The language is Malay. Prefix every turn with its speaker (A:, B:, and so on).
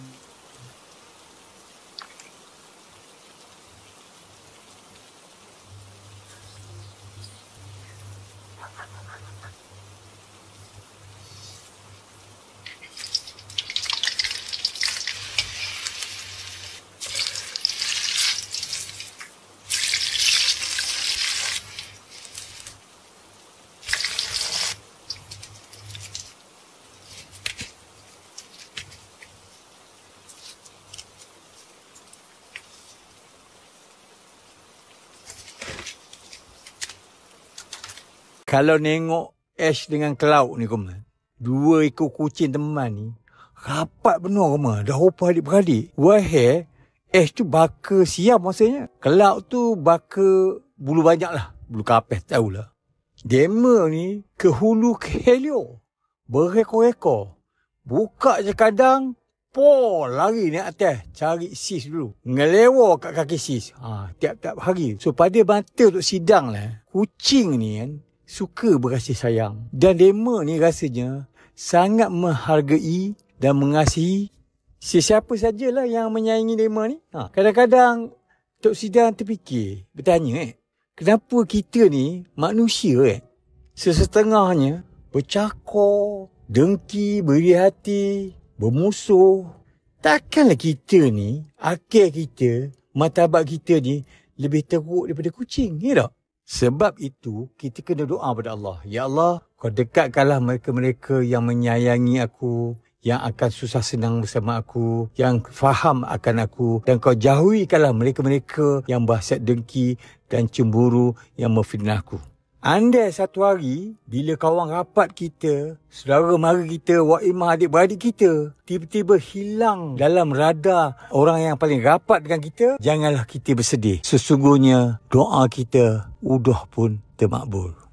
A: Mm-hmm. Kalau nengok Ash dengan Cloud ni kum. Dua ekor kucing teman ni rapat benar rumah. Dah rupa adik-beradik. wahai Ash tu bakar siap maksudnya. Kelak tu bakar bulu banyak lah. Bulu kapas tahulah. Demo ni ke hulu ke helio. Berekor-rekor. Buka je kadang. Pol lari ni atas. Cari sis dulu. Ngelewa kat kaki sis. Ha, tiap-tiap hari. So pada bantal untuk sidang lah. Eh. Kucing ni kan suka berkasih sayang. Dan Dema ni rasanya sangat menghargai dan mengasihi sesiapa sajalah yang menyayangi Dema ni. Ha. Kadang-kadang Tok Sidang terfikir, bertanya eh, kenapa kita ni manusia eh? Sesetengahnya bercakor, dengki, beri hati, bermusuh. Takkanlah kita ni, akhir kita, martabat kita ni lebih teruk daripada kucing, ya tak? Sebab itu, kita kena doa pada Allah. Ya Allah, kau dekatkanlah mereka-mereka yang menyayangi aku, yang akan susah senang bersama aku, yang faham akan aku. Dan kau jauhikanlah mereka-mereka yang bahasa dengki dan cemburu yang memfitnah aku. Andai satu hari bila kawan rapat kita, saudara mara kita, wakimah adik-beradik kita tiba-tiba hilang dalam radar orang yang paling rapat dengan kita, janganlah kita bersedih. Sesungguhnya doa kita udah pun termakbul.